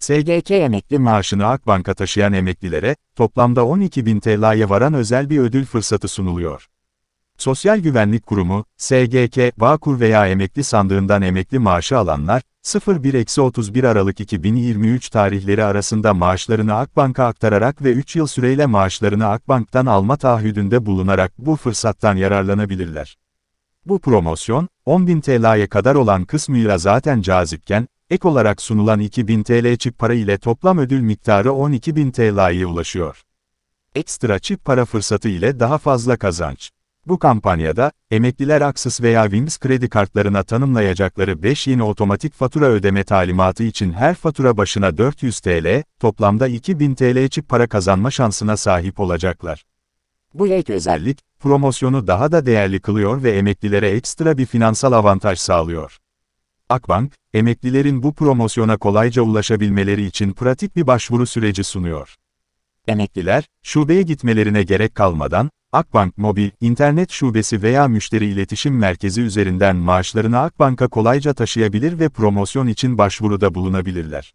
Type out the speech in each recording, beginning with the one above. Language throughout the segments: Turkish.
SGK emekli maaşını Akbank'a taşıyan emeklilere, toplamda 12 bin TL'ye varan özel bir ödül fırsatı sunuluyor. Sosyal Güvenlik Kurumu, SGK, Bağkur veya emekli sandığından emekli maaşı alanlar, 01-31 Aralık 2023 tarihleri arasında maaşlarını Akbank'a aktararak ve 3 yıl süreyle maaşlarını Akbank'tan alma taahhüdünde bulunarak bu fırsattan yararlanabilirler. Bu promosyon, 10.000 TL'ye kadar olan kısmıyla zaten cazipken, Ek olarak sunulan 2000 TL çip para ile toplam ödül miktarı 12000 TL'ye ulaşıyor. Ekstra çip para fırsatı ile daha fazla kazanç. Bu kampanyada, emekliler Aksis veya Wings kredi kartlarına tanımlayacakları 5 yeni otomatik fatura ödeme talimatı için her fatura başına 400 TL, toplamda 2000 TL çip para kazanma şansına sahip olacaklar. Bu ek özellik, promosyonu daha da değerli kılıyor ve emeklilere ekstra bir finansal avantaj sağlıyor. Akbank, emeklilerin bu promosyona kolayca ulaşabilmeleri için pratik bir başvuru süreci sunuyor. Emekliler, şubeye gitmelerine gerek kalmadan, Akbank Mobil, internet şubesi veya müşteri iletişim merkezi üzerinden maaşlarını Akbank'a kolayca taşıyabilir ve promosyon için başvuruda bulunabilirler.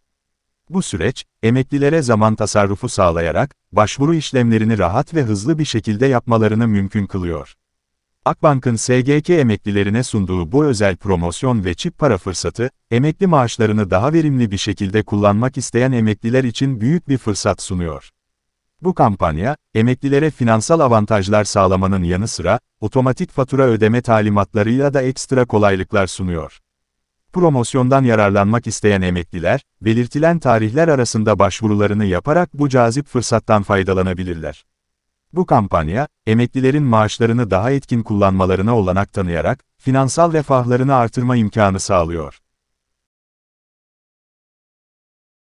Bu süreç, emeklilere zaman tasarrufu sağlayarak, başvuru işlemlerini rahat ve hızlı bir şekilde yapmalarını mümkün kılıyor. Akbank'ın SGK emeklilerine sunduğu bu özel promosyon ve çip para fırsatı, emekli maaşlarını daha verimli bir şekilde kullanmak isteyen emekliler için büyük bir fırsat sunuyor. Bu kampanya, emeklilere finansal avantajlar sağlamanın yanı sıra, otomatik fatura ödeme talimatlarıyla da ekstra kolaylıklar sunuyor. Promosyondan yararlanmak isteyen emekliler, belirtilen tarihler arasında başvurularını yaparak bu cazip fırsattan faydalanabilirler. Bu kampanya, emeklilerin maaşlarını daha etkin kullanmalarına olanak tanıyarak, finansal refahlarını artırma imkanı sağlıyor.